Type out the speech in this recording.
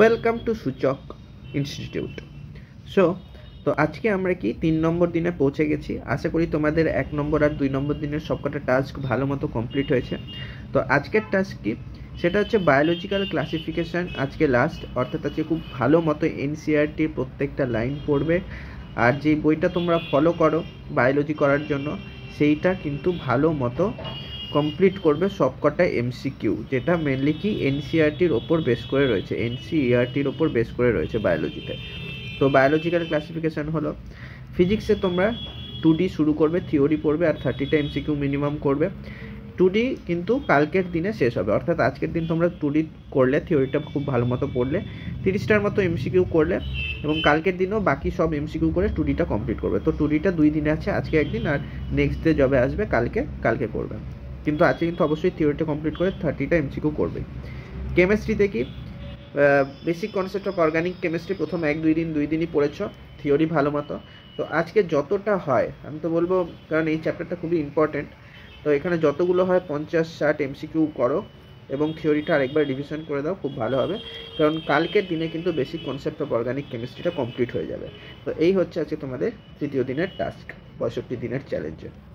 welcome to Suchak institute so তো আজকে আমরা কি তিন নম্বর দিনে পৌঁছে গেছি আশা করি তোমাদের এক নম্বর আর দুই নম্বর দিনের সবকটা টাস্ক ভালো মতো কমপ্লিট হয়েছে তো আজকের টাস্ক কি সেটা হচ্ছে বায়োলজিক্যাল ক্লাসিফিকেশান আজকে লাস্ট অর্থাৎ আজকে খুব ভালো মতো এনসিআরটির e প্রত্যেকটা লাইন পড়বে আর যে বইটা তোমরা ফলো করো বায়োলজি করার জন্য সেইটা কিন্তু ভালো মতো কমপ্লিট করবে সবকটা এমসিকিউ যেটা মেনলি কি এনসিআরটির e ওপর বেস করে রয়েছে এনসিইআরটির e ওপর বেস করে রয়েছে বায়োলজিতে তো বায়োলজিক্যাল ক্লাসিফিকেশান হলো ফিজিক্সে তোমরা টু ডি শুরু করবে থিওরি পড়বে আর থার্টিটা এমসিকিউ মিনিমাম করবে টু ডি কিন্তু কালকের দিনে শেষ হবে অর্থাৎ আজকের দিন তোমরা টু ডি করলে থিওরিটা খুব ভালো মতো পড়লে তিরিশটার মতো এমসিকিউ করলে এবং কালকের দিনও বাকি সব এমসিকিউ করে টু ডিটা কমপ্লিট করবে তো টু ডিটা দুই দিনে আছে আজকে একদিন আর নেক্সট ডে যবে আসবে কালকে কালকে করবে কিন্তু আজকে কিন্তু অবশ্যই থিওরিটা কমপ্লিট করে থার্টিটা এমসিকিউ করবে কেমিস্ট্রিতে কি basic concept of organic chemistry প্রথম এক দুই দিন দুই দিনই পড়েছ থিওরি ভালো মতো তো আজকে যতটা হয় আমি তো বলবো কারণ এই চ্যাপ্টারটা খুবই ইম্পর্টেন্ট তো এখানে যতগুলো হয় পঞ্চাশ ষাট এমসিকিউ করো এবং থিওরিটা আরেকবার রিভিশন করে দাও খুব ভালো হবে কারণ কালকের দিনে কিন্তু বেসিক কনসেপ্ট অফ অর্গানিক কেমিস্ট্রিটা কমপ্লিট হয়ে যাবে তো এই হচ্ছে আজকে তোমাদের তৃতীয় দিনের টাস্ক পঁয়ষট্টি দিনের চ্যালেঞ্জের